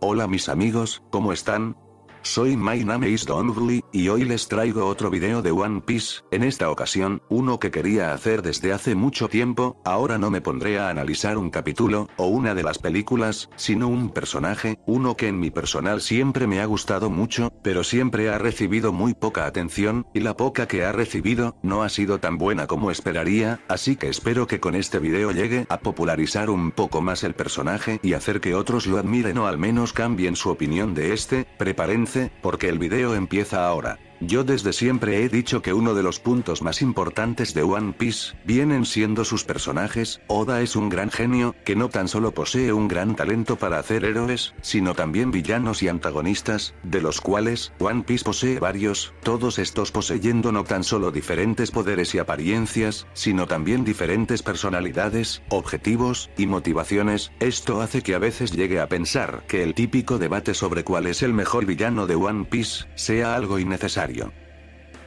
Hola mis amigos, ¿cómo están? Soy My Name is Don y hoy les traigo otro video de One Piece, en esta ocasión, uno que quería hacer desde hace mucho tiempo, ahora no me pondré a analizar un capítulo, o una de las películas, sino un personaje, uno que en mi personal siempre me ha gustado mucho, pero siempre ha recibido muy poca atención, y la poca que ha recibido, no ha sido tan buena como esperaría, así que espero que con este video llegue a popularizar un poco más el personaje y hacer que otros lo admiren o al menos cambien su opinión de este, prepárense porque el video empieza ahora. Yo desde siempre he dicho que uno de los puntos más importantes de One Piece vienen siendo sus personajes, Oda es un gran genio, que no tan solo posee un gran talento para hacer héroes, sino también villanos y antagonistas, de los cuales, One Piece posee varios, todos estos poseyendo no tan solo diferentes poderes y apariencias, sino también diferentes personalidades, objetivos, y motivaciones, esto hace que a veces llegue a pensar que el típico debate sobre cuál es el mejor villano de One Piece, sea algo innecesario. diario.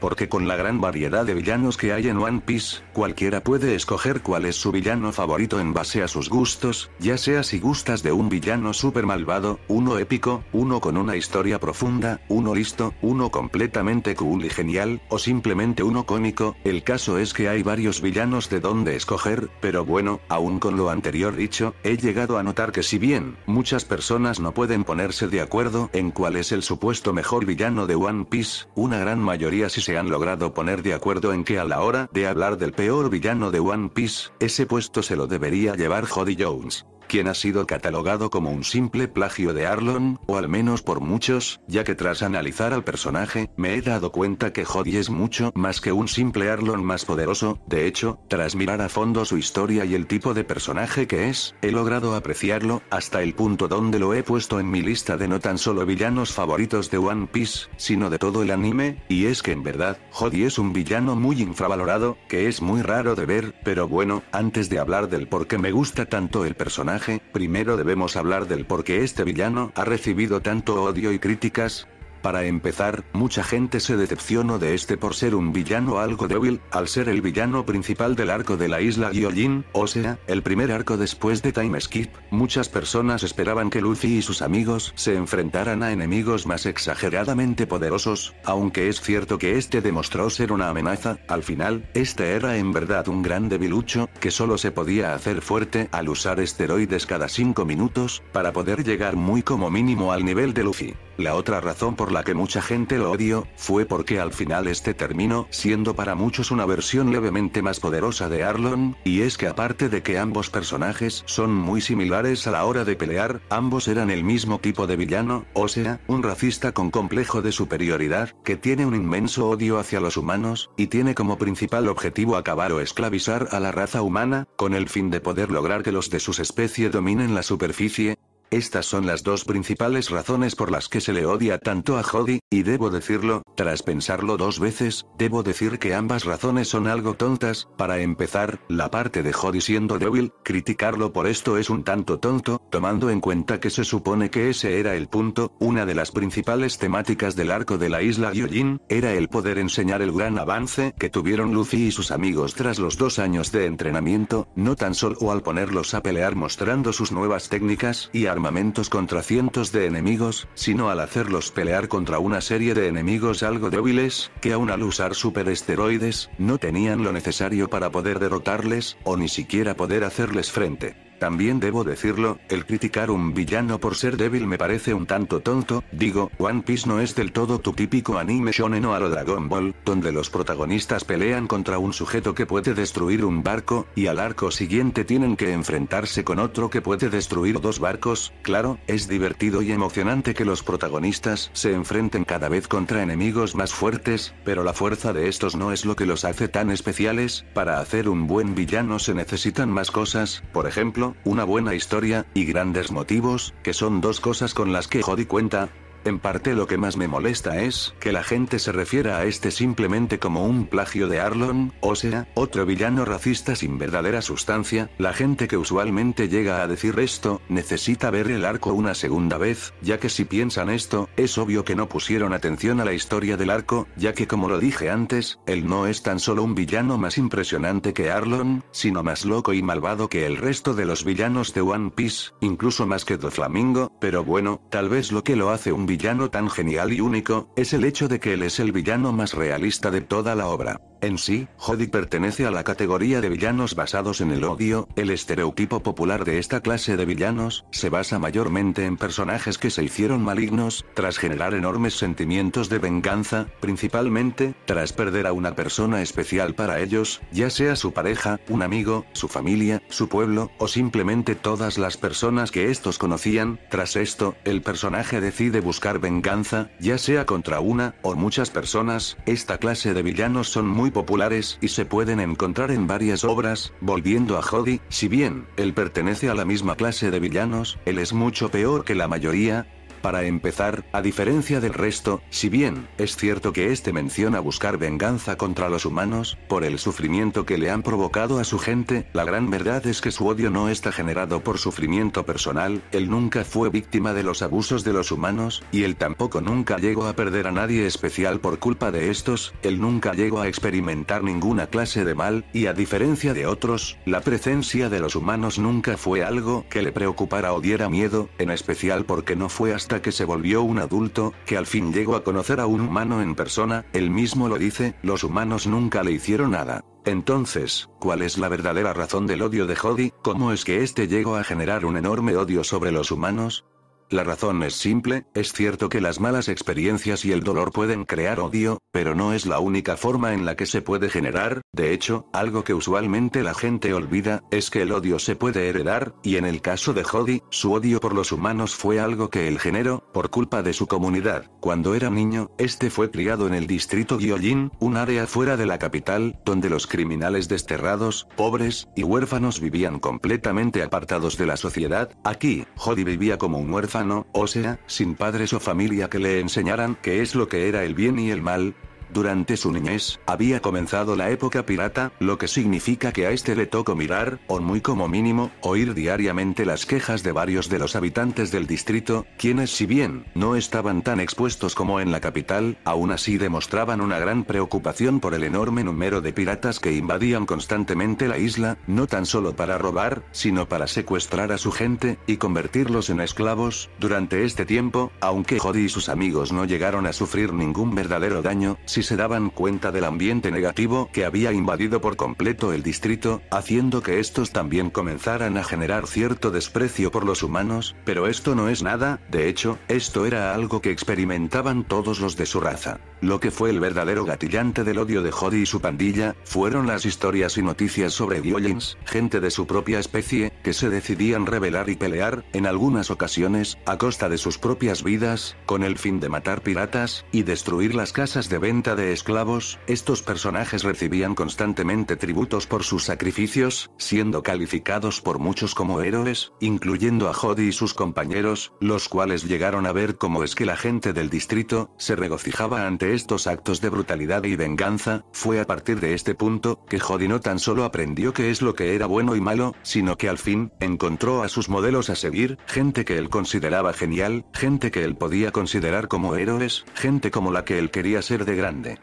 porque con la gran variedad de villanos que hay en One Piece, cualquiera puede escoger cuál es su villano favorito en base a sus gustos, ya sea si gustas de un villano súper malvado, uno épico, uno con una historia profunda, uno listo, uno completamente cool y genial, o simplemente uno cómico, el caso es que hay varios villanos de donde escoger, pero bueno, aún con lo anterior dicho, he llegado a notar que si bien, muchas personas no pueden ponerse de acuerdo en cuál es el supuesto mejor villano de One Piece, una gran mayoría sí se han logrado poner de acuerdo en que a la hora de hablar del peor villano de One Piece, ese puesto se lo debería llevar Jody Jones quien ha sido catalogado como un simple plagio de Arlon, o al menos por muchos, ya que tras analizar al personaje, me he dado cuenta que Jody es mucho más que un simple Arlon más poderoso, de hecho, tras mirar a fondo su historia y el tipo de personaje que es, he logrado apreciarlo, hasta el punto donde lo he puesto en mi lista de no tan solo villanos favoritos de One Piece, sino de todo el anime, y es que en verdad, Jody es un villano muy infravalorado, que es muy raro de ver, pero bueno, antes de hablar del por qué me gusta tanto el personaje, primero debemos hablar del por qué este villano ha recibido tanto odio y críticas, para empezar, mucha gente se decepcionó de este por ser un villano algo débil, al ser el villano principal del arco de la isla Gyojin, o sea, el primer arco después de Time Skip, muchas personas esperaban que Luffy y sus amigos se enfrentaran a enemigos más exageradamente poderosos, aunque es cierto que este demostró ser una amenaza, al final, este era en verdad un gran debilucho, que solo se podía hacer fuerte al usar esteroides cada 5 minutos, para poder llegar muy como mínimo al nivel de Luffy. La otra razón por la que mucha gente lo odió, fue porque al final este terminó siendo para muchos una versión levemente más poderosa de Arlon, y es que aparte de que ambos personajes son muy similares a la hora de pelear, ambos eran el mismo tipo de villano, o sea, un racista con complejo de superioridad, que tiene un inmenso odio hacia los humanos, y tiene como principal objetivo acabar o esclavizar a la raza humana, con el fin de poder lograr que los de sus especie dominen la superficie, estas son las dos principales razones por las que se le odia tanto a Jody, y debo decirlo, tras pensarlo dos veces, debo decir que ambas razones son algo tontas, para empezar, la parte de Jody siendo débil, criticarlo por esto es un tanto tonto, tomando en cuenta que se supone que ese era el punto, una de las principales temáticas del arco de la isla Gyojin, era el poder enseñar el gran avance que tuvieron Luffy y sus amigos tras los dos años de entrenamiento, no tan solo al ponerlos a pelear mostrando sus nuevas técnicas y armas armamentos contra cientos de enemigos, sino al hacerlos pelear contra una serie de enemigos algo débiles, que aun al usar superesteroides, no tenían lo necesario para poder derrotarles, o ni siquiera poder hacerles frente. También debo decirlo, el criticar un villano por ser débil me parece un tanto tonto, digo, One Piece no es del todo tu típico anime shonen o a lo Dragon Ball, donde los protagonistas pelean contra un sujeto que puede destruir un barco, y al arco siguiente tienen que enfrentarse con otro que puede destruir dos barcos, claro, es divertido y emocionante que los protagonistas se enfrenten cada vez contra enemigos más fuertes, pero la fuerza de estos no es lo que los hace tan especiales, para hacer un buen villano se necesitan más cosas, por ejemplo, una buena historia, y grandes motivos, que son dos cosas con las que Jody cuenta, en parte lo que más me molesta es que la gente se refiera a este simplemente como un plagio de Arlon, o sea, otro villano racista sin verdadera sustancia, la gente que usualmente llega a decir esto, necesita ver el arco una segunda vez, ya que si piensan esto, es obvio que no pusieron atención a la historia del arco, ya que como lo dije antes, él no es tan solo un villano más impresionante que Arlon, sino más loco y malvado que el resto de los villanos de One Piece, incluso más que Doflamingo, pero bueno, tal vez lo que lo hace un villano tan genial y único, es el hecho de que él es el villano más realista de toda la obra. En sí, Jody pertenece a la categoría de villanos basados en el odio, el estereotipo popular de esta clase de villanos, se basa mayormente en personajes que se hicieron malignos, tras generar enormes sentimientos de venganza, principalmente, tras perder a una persona especial para ellos, ya sea su pareja, un amigo, su familia, su pueblo, o simplemente todas las personas que estos conocían, tras esto, el personaje decide buscar venganza, ya sea contra una, o muchas personas, esta clase de villanos son muy populares y se pueden encontrar en varias obras, volviendo a Jody, si bien, él pertenece a la misma clase de villanos, él es mucho peor que la mayoría, para empezar, a diferencia del resto, si bien, es cierto que este menciona buscar venganza contra los humanos, por el sufrimiento que le han provocado a su gente, la gran verdad es que su odio no está generado por sufrimiento personal, él nunca fue víctima de los abusos de los humanos, y él tampoco nunca llegó a perder a nadie especial por culpa de estos, él nunca llegó a experimentar ninguna clase de mal, y a diferencia de otros, la presencia de los humanos nunca fue algo que le preocupara o diera miedo, en especial porque no fue hasta que se volvió un adulto, que al fin llegó a conocer a un humano en persona, él mismo lo dice, los humanos nunca le hicieron nada. Entonces, ¿cuál es la verdadera razón del odio de Jody? ¿Cómo es que este llegó a generar un enorme odio sobre los humanos? La razón es simple, es cierto que las malas experiencias y el dolor pueden crear odio, pero no es la única forma en la que se puede generar, de hecho, algo que usualmente la gente olvida, es que el odio se puede heredar, y en el caso de Jody, su odio por los humanos fue algo que él generó, por culpa de su comunidad. Cuando era niño, este fue criado en el distrito Gyojin, un área fuera de la capital, donde los criminales desterrados, pobres, y huérfanos vivían completamente apartados de la sociedad, aquí, Jody vivía como un huérfano o sea, sin padres o familia que le enseñaran qué es lo que era el bien y el mal, durante su niñez, había comenzado la época pirata, lo que significa que a este le tocó mirar, o muy como mínimo, oír diariamente las quejas de varios de los habitantes del distrito, quienes si bien, no estaban tan expuestos como en la capital, aún así demostraban una gran preocupación por el enorme número de piratas que invadían constantemente la isla, no tan solo para robar, sino para secuestrar a su gente, y convertirlos en esclavos, durante este tiempo, aunque Jody y sus amigos no llegaron a sufrir ningún verdadero daño, se daban cuenta del ambiente negativo que había invadido por completo el distrito, haciendo que estos también comenzaran a generar cierto desprecio por los humanos, pero esto no es nada, de hecho, esto era algo que experimentaban todos los de su raza. Lo que fue el verdadero gatillante del odio de Jody y su pandilla, fueron las historias y noticias sobre Diolins, gente de su propia especie, que se decidían rebelar y pelear, en algunas ocasiones, a costa de sus propias vidas, con el fin de matar piratas, y destruir las casas de venta de esclavos, estos personajes recibían constantemente tributos por sus sacrificios, siendo calificados por muchos como héroes, incluyendo a Jody y sus compañeros, los cuales llegaron a ver cómo es que la gente del distrito, se regocijaba ante estos actos de brutalidad y venganza, fue a partir de este punto, que Jody no tan solo aprendió qué es lo que era bueno y malo, sino que al fin, encontró a sus modelos a seguir, gente que él consideraba genial, gente que él podía considerar como héroes, gente como la que él quería ser de gran de...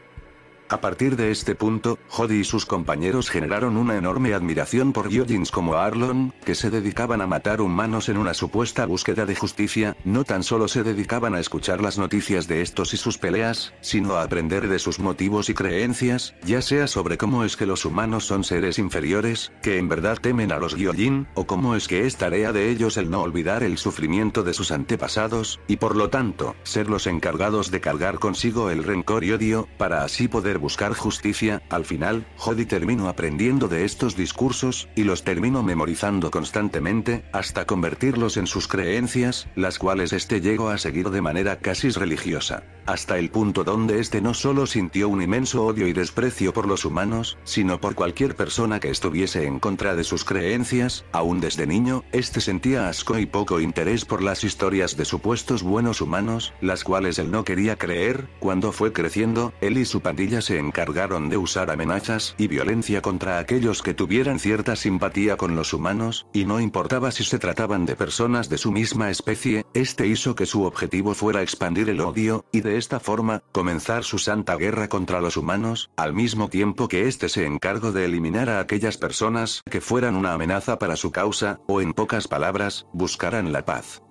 A partir de este punto, Jody y sus compañeros generaron una enorme admiración por Gyojins como Arlon, que se dedicaban a matar humanos en una supuesta búsqueda de justicia, no tan solo se dedicaban a escuchar las noticias de estos y sus peleas, sino a aprender de sus motivos y creencias, ya sea sobre cómo es que los humanos son seres inferiores, que en verdad temen a los Gyojin, o cómo es que es tarea de ellos el no olvidar el sufrimiento de sus antepasados, y por lo tanto, ser los encargados de cargar consigo el rencor y odio, para así poder buscar justicia, al final, Jody terminó aprendiendo de estos discursos, y los terminó memorizando constantemente, hasta convertirlos en sus creencias, las cuales este llegó a seguir de manera casi religiosa. Hasta el punto donde este no solo sintió un inmenso odio y desprecio por los humanos, sino por cualquier persona que estuviese en contra de sus creencias, aún desde niño, este sentía asco y poco interés por las historias de supuestos buenos humanos, las cuales él no quería creer, cuando fue creciendo, él y su pandilla se se encargaron de usar amenazas y violencia contra aquellos que tuvieran cierta simpatía con los humanos, y no importaba si se trataban de personas de su misma especie, este hizo que su objetivo fuera expandir el odio, y de esta forma, comenzar su santa guerra contra los humanos, al mismo tiempo que éste se encargó de eliminar a aquellas personas que fueran una amenaza para su causa, o en pocas palabras, buscaran la paz.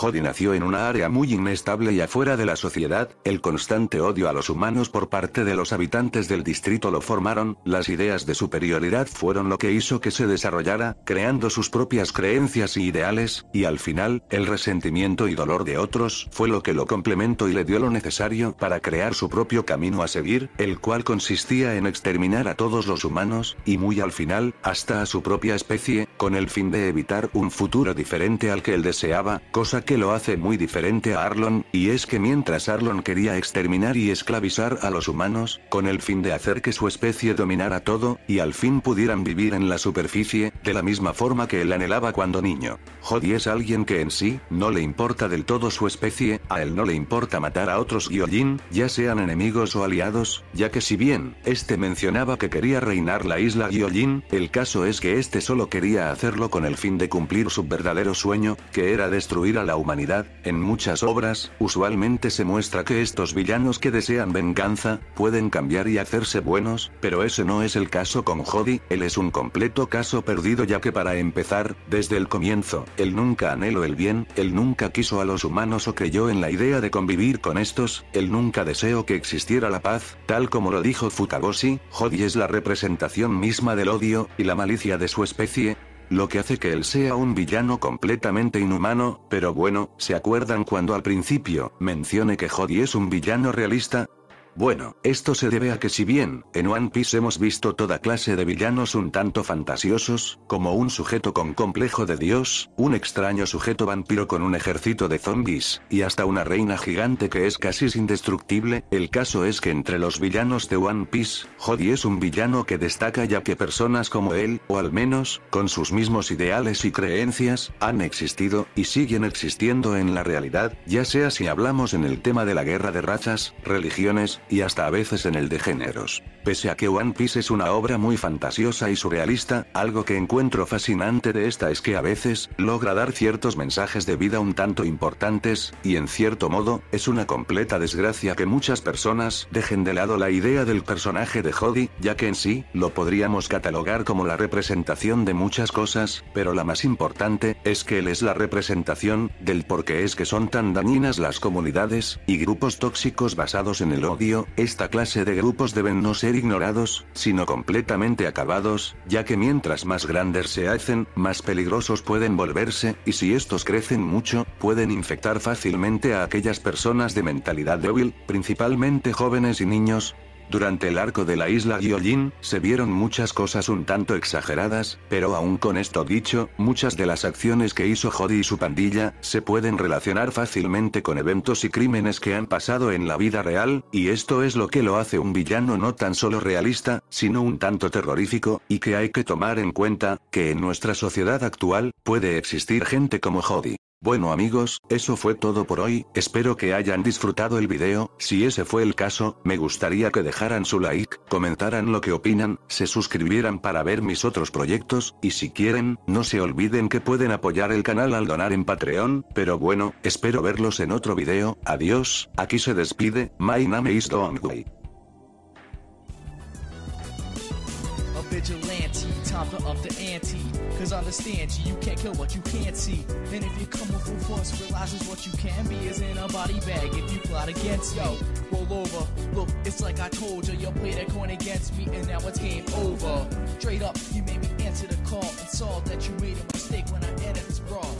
Jody nació en una área muy inestable y afuera de la sociedad, el constante odio a los humanos por parte de los habitantes del distrito lo formaron, las ideas de superioridad fueron lo que hizo que se desarrollara, creando sus propias creencias y e ideales, y al final, el resentimiento y dolor de otros fue lo que lo complementó y le dio lo necesario para crear su propio camino a seguir, el cual consistía en exterminar a todos los humanos, y muy al final, hasta a su propia especie, con el fin de evitar un futuro diferente al que él deseaba, cosa que que lo hace muy diferente a Arlon, y es que mientras Arlon quería exterminar y esclavizar a los humanos, con el fin de hacer que su especie dominara todo, y al fin pudieran vivir en la superficie, de la misma forma que él anhelaba cuando niño. Jody es alguien que en sí, no le importa del todo su especie, a él no le importa matar a otros Gyojin, ya sean enemigos o aliados, ya que si bien, este mencionaba que quería reinar la isla Gyojin, el caso es que este solo quería hacerlo con el fin de cumplir su verdadero sueño, que era destruir a la humanidad, en muchas obras, usualmente se muestra que estos villanos que desean venganza, pueden cambiar y hacerse buenos, pero ese no es el caso con Jody, él es un completo caso perdido ya que para empezar, desde el comienzo, él nunca anheló el bien, él nunca quiso a los humanos o creyó en la idea de convivir con estos, él nunca deseó que existiera la paz, tal como lo dijo Futagoshi, Jody es la representación misma del odio, y la malicia de su especie, lo que hace que él sea un villano completamente inhumano, pero bueno, ¿se acuerdan cuando al principio mencioné que Jody es un villano realista? Bueno, esto se debe a que si bien, en One Piece hemos visto toda clase de villanos un tanto fantasiosos, como un sujeto con complejo de dios, un extraño sujeto vampiro con un ejército de zombies, y hasta una reina gigante que es casi indestructible, el caso es que entre los villanos de One Piece, Jody es un villano que destaca ya que personas como él, o al menos, con sus mismos ideales y creencias, han existido, y siguen existiendo en la realidad, ya sea si hablamos en el tema de la guerra de razas, religiones, y hasta a veces en el de géneros. Pese a que One Piece es una obra muy fantasiosa y surrealista, algo que encuentro fascinante de esta es que a veces, logra dar ciertos mensajes de vida un tanto importantes, y en cierto modo, es una completa desgracia que muchas personas dejen de lado la idea del personaje de Jody, ya que en sí, lo podríamos catalogar como la representación de muchas cosas, pero la más importante, es que él es la representación, del por qué es que son tan dañinas las comunidades, y grupos tóxicos basados en el odio esta clase de grupos deben no ser ignorados, sino completamente acabados, ya que mientras más grandes se hacen, más peligrosos pueden volverse, y si estos crecen mucho, pueden infectar fácilmente a aquellas personas de mentalidad débil, principalmente jóvenes y niños, durante el arco de la isla Gyojin, se vieron muchas cosas un tanto exageradas, pero aún con esto dicho, muchas de las acciones que hizo Jody y su pandilla, se pueden relacionar fácilmente con eventos y crímenes que han pasado en la vida real, y esto es lo que lo hace un villano no tan solo realista, sino un tanto terrorífico, y que hay que tomar en cuenta, que en nuestra sociedad actual, puede existir gente como Jody. Bueno amigos, eso fue todo por hoy, espero que hayan disfrutado el video, si ese fue el caso, me gustaría que dejaran su like, comentaran lo que opinan, se suscribieran para ver mis otros proyectos, y si quieren, no se olviden que pueden apoyar el canal al donar en Patreon, pero bueno, espero verlos en otro video, adiós, aquí se despide, my name is Dongwei. vigilante. Time to up the ante. Cause understand you, you can't kill what you can't see. And if you come with for force, realizes what you can be is in a body bag if you plot against yo. Roll over, look, it's like I told you, you played a coin against me, and now it's game over. Straight up, you made me answer the call and saw that you made a mistake when I entered this brawl.